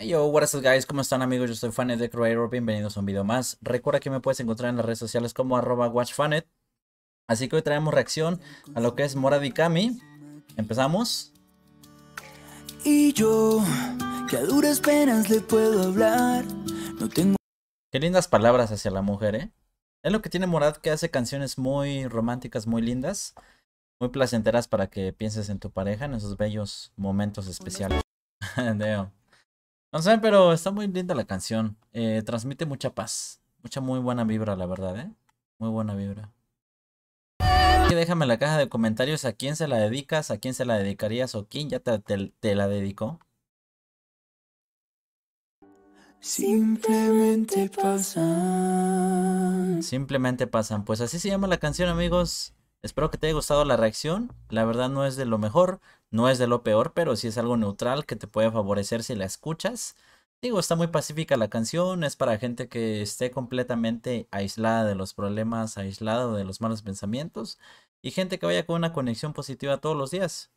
Hey yo, what's up guys, ¿cómo están amigos? Yo soy Fanet de Creator, bienvenidos a un video más. Recuerda que me puedes encontrar en las redes sociales como arroba watchfanet. Así que hoy traemos reacción a lo que es Moradikami. Empezamos. Y yo, que a duras penas le puedo hablar, no tengo... Qué lindas palabras hacia la mujer, ¿eh? Es lo que tiene Morad, que hace canciones muy románticas, muy lindas, muy placenteras para que pienses en tu pareja en esos bellos momentos especiales. pero está muy linda la canción. Eh, transmite mucha paz. Mucha muy buena vibra, la verdad, ¿eh? Muy buena vibra. Déjame en la caja de comentarios a quién se la dedicas, a quién se la dedicarías o quién ya te, te la dedicó. Simplemente pasan. Simplemente pasan. Pues así se llama la canción, amigos. Espero que te haya gustado la reacción. La verdad no es de lo mejor. No es de lo peor, pero sí es algo neutral que te puede favorecer si la escuchas. Digo, está muy pacífica la canción, es para gente que esté completamente aislada de los problemas, aislada de los malos pensamientos y gente que vaya con una conexión positiva todos los días.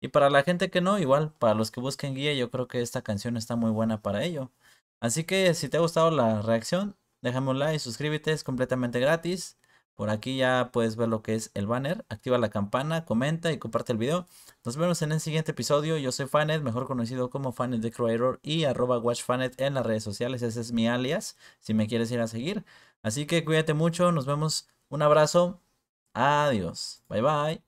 Y para la gente que no, igual, para los que busquen guía, yo creo que esta canción está muy buena para ello. Así que si te ha gustado la reacción, déjame un like, suscríbete, es completamente gratis. Por aquí ya puedes ver lo que es el banner. Activa la campana, comenta y comparte el video. Nos vemos en el siguiente episodio. Yo soy Fanet, mejor conocido como Fanet the Creator y arroba WatchFanet en las redes sociales. Ese es mi alias, si me quieres ir a seguir. Así que cuídate mucho, nos vemos. Un abrazo. Adiós. Bye bye.